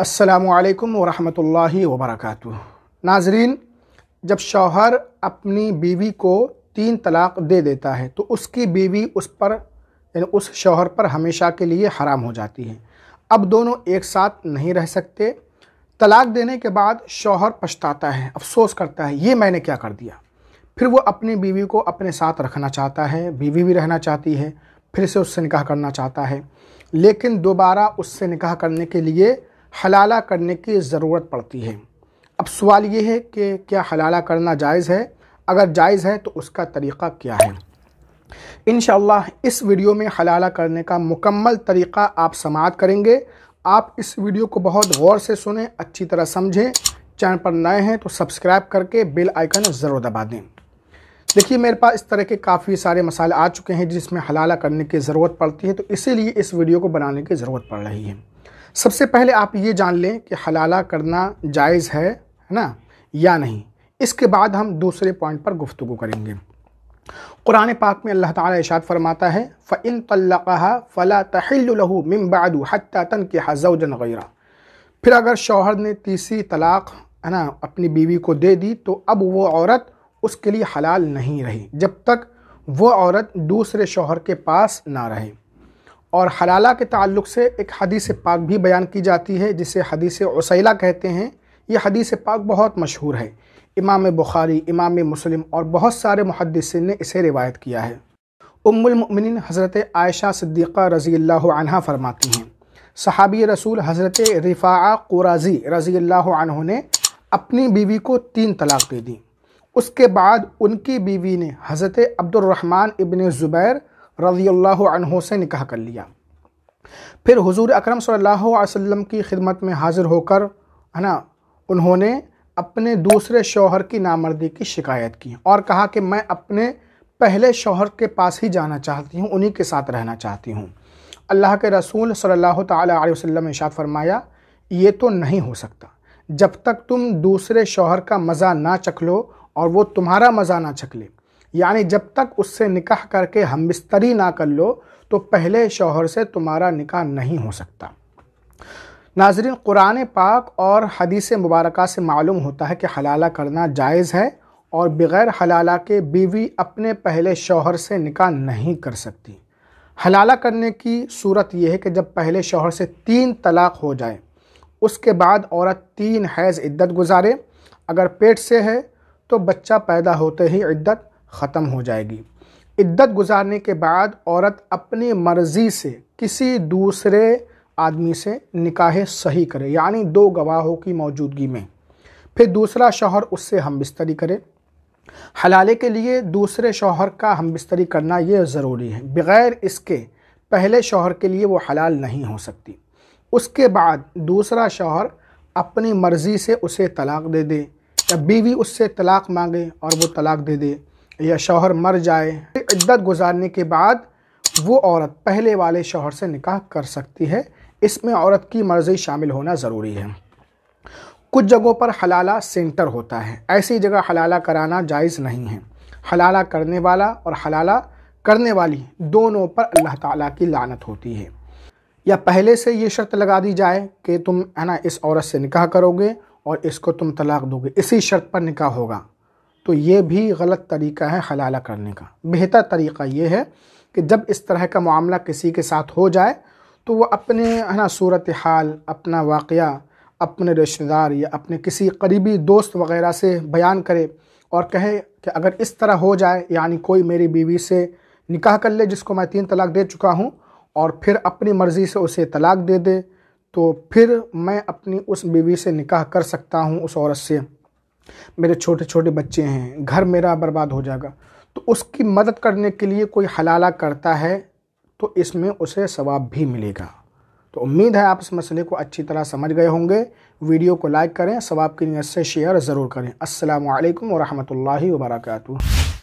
असलकम वरहमल वबरक नाजरीन जब शौहर अपनी बीवी को तीन तलाक़ दे देता है तो उसकी बीवी उस पर यानी उस शौहर पर हमेशा के लिए हराम हो जाती है अब दोनों एक साथ नहीं रह सकते तलाक़ देने के बाद शौहर पछताता है अफसोस करता है ये मैंने क्या कर दिया फिर वो अपनी बीवी को अपने साथ रखना चाहता है बीवी भी रहना चाहती है फिर से उससे निकाह करना चाहता है लेकिन दोबारा उससे निकाह करने के लिए हलाला करने की ज़रूरत पड़ती है अब सवाल ये है कि क्या हलाला करना जायज़ है अगर जायज़ है तो उसका तरीक़ा क्या है इन इस वीडियो में हलाला करने का मुकम्मल तरीक़ा आप समाप्त करेंगे आप इस वीडियो को बहुत गौर से सुने अच्छी तरह समझें चैनल पर नए हैं तो सब्सक्राइब करके बेल आइकन ज़रूर दबा दें देखिए मेरे पास इस तरह के काफ़ी सारे मसाले आ चुके हैं जिसमें हलाला करने की ज़रूरत पड़ती है तो इसीलिए इस वीडियो को बनाने की ज़रूरत पड़ रही है सबसे पहले आप ये जान लें कि हलाला करना जायज़ है है ना या नहीं इसके बाद हम दूसरे पॉइंट पर गुफ्तु करेंगे कुरान पाक में अल्लाह ताला इशाद फरमाता है फ़िन तल्ला फ़ला तहलू मिम्बादू हत्ता तन के हज़न गैरा फिर अगर शौहर ने तीसरी तलाक़ है ना अपनी बीवी को दे दी तो अब वो औरत उसके लिए हलाल नहीं रही जब तक वो औरत दूसरे शौहर के पास ना रहे और हलाला के ताल्लुक से एक हदीस पाक भी बयान की जाती है जिसे हदीस उसैला कहते हैं ये हदीस पाक बहुत मशहूर है इमाम बुखारी इमाम मुस्लिम और बहुत सारे मुहदसिन ने इसे रिवायत किया है उम्मिन हज़रत आयशा सिद्दीक़ा रज़ी अल्लाह फरमाती हैं सहाबी रसूल हज़रत रिफ़ा कुराजी रज़ी अल्लाह ने अपनी बीवी को तीन तलाक दे दी उसके बाद उनकी बीवी ने हज़रत अब्दुलरहमान इबन ज़ुबैर रज़ी से निकाह कर लिया फिर हुजूर अकरम सल्लल्लाहु अलैहि वसल्लम की खिदमत में हाज़िर होकर है ना उन्होंने अपने दूसरे शौहर की नामर्दी की शिकायत की और कहा कि मैं अपने पहले शोहर के पास ही जाना चाहती हूँ उन्हीं के साथ रहना चाहती हूँ अल्लाह के रसूल सल्लल्लाहु अलैहि वसल्लम ने फरमाया ये तो नहीं हो सकता जब तक तुम दूसरे शोहर का मज़ा ना चख लो और वो तुम्हारा मज़ा ना चख ले यानी जब तक उससे निकाह करके हम बिस्तरी ना कर लो तो पहले शोहर से तुम्हारा निकाह नहीं हो सकता नाजरीन कुरान पाक और हदीस मुबारक से मालूम होता है कि हलाला करना जायज़ है और बग़ैर हलाला के बीवी अपने पहले शोहर से निकाह नहीं कर सकती हलाला करने की सूरत यह है कि जब पहले शोहर से तीन तलाक़ हो जाए उसके बाद औरत तीन हैज़ इद्दत गुजारे अगर पेट से है तो बच्चा पैदा होते ही इद्दत ख़त्म हो जाएगी इद्दत गुजारने के बाद औरत अपनी मर्ज़ी से किसी दूसरे आदमी से निकाह सही करे यानी दो गवाहों की मौजूदगी में फिर दूसरा शौहर उससे हम बिस्तरी करे हलाले के लिए दूसरे शौहर का हम बिस्तरी करना ये ज़रूरी है बग़ैर इसके पहले शौहर के लिए वो हलाल नहीं हो सकती उसके बाद दूसरा शौहर अपनी मर्ज़ी से उसे तलाक़ दे दे या बीवी उससे तलाक़ मांगे और वो तलाक़ दे दे या शौहर मर जाए इद्दत गुजारने के बाद वो औरत पहले वाले शौहर से निकाह कर सकती है इसमें औरत की मर्ज़ी शामिल होना ज़रूरी है कुछ जगहों पर हलाला सेंटर होता है ऐसी जगह हलाला कराना जायज़ नहीं है हलाला करने वाला और हलाला करने वाली दोनों पर अल्लाह ताला की लानत होती है या पहले से ये शर्त लगा दी जाए कि तुम है ना इस औरत से निकाह करोगे और इसको तुम तलाक दोगे इसी शर्त पर निकाह होगा तो ये भी गलत तरीका है हलाला करने का बेहतर तरीका ये है कि जब इस तरह का मामला किसी के साथ हो जाए तो वह अपने है ना सूरत हाल अपना वाक़ अपने रिश्तेदार या अपने किसी करीबी दोस्त वगैरह से बयान करे और कहे कि अगर इस तरह हो जाए यानी कोई मेरी बीवी से निकाह कर ले जिसको मैं तीन तलाक दे चुका हूँ और फिर अपनी मर्ज़ी से उसे तलाक दे दे तो फिर मैं अपनी उस बीवी से निकाह कर सकता हूँ उस औरत से मेरे छोटे छोटे बच्चे हैं घर मेरा बर्बाद हो जाएगा तो उसकी मदद करने के लिए कोई हलाला करता है तो इसमें उसे सवाब भी मिलेगा तो उम्मीद है आप इस मसले को अच्छी तरह समझ गए होंगे वीडियो को लाइक करें सवाब की नीयत से शेयर ज़रूर करें असलकम वरहमल वर्का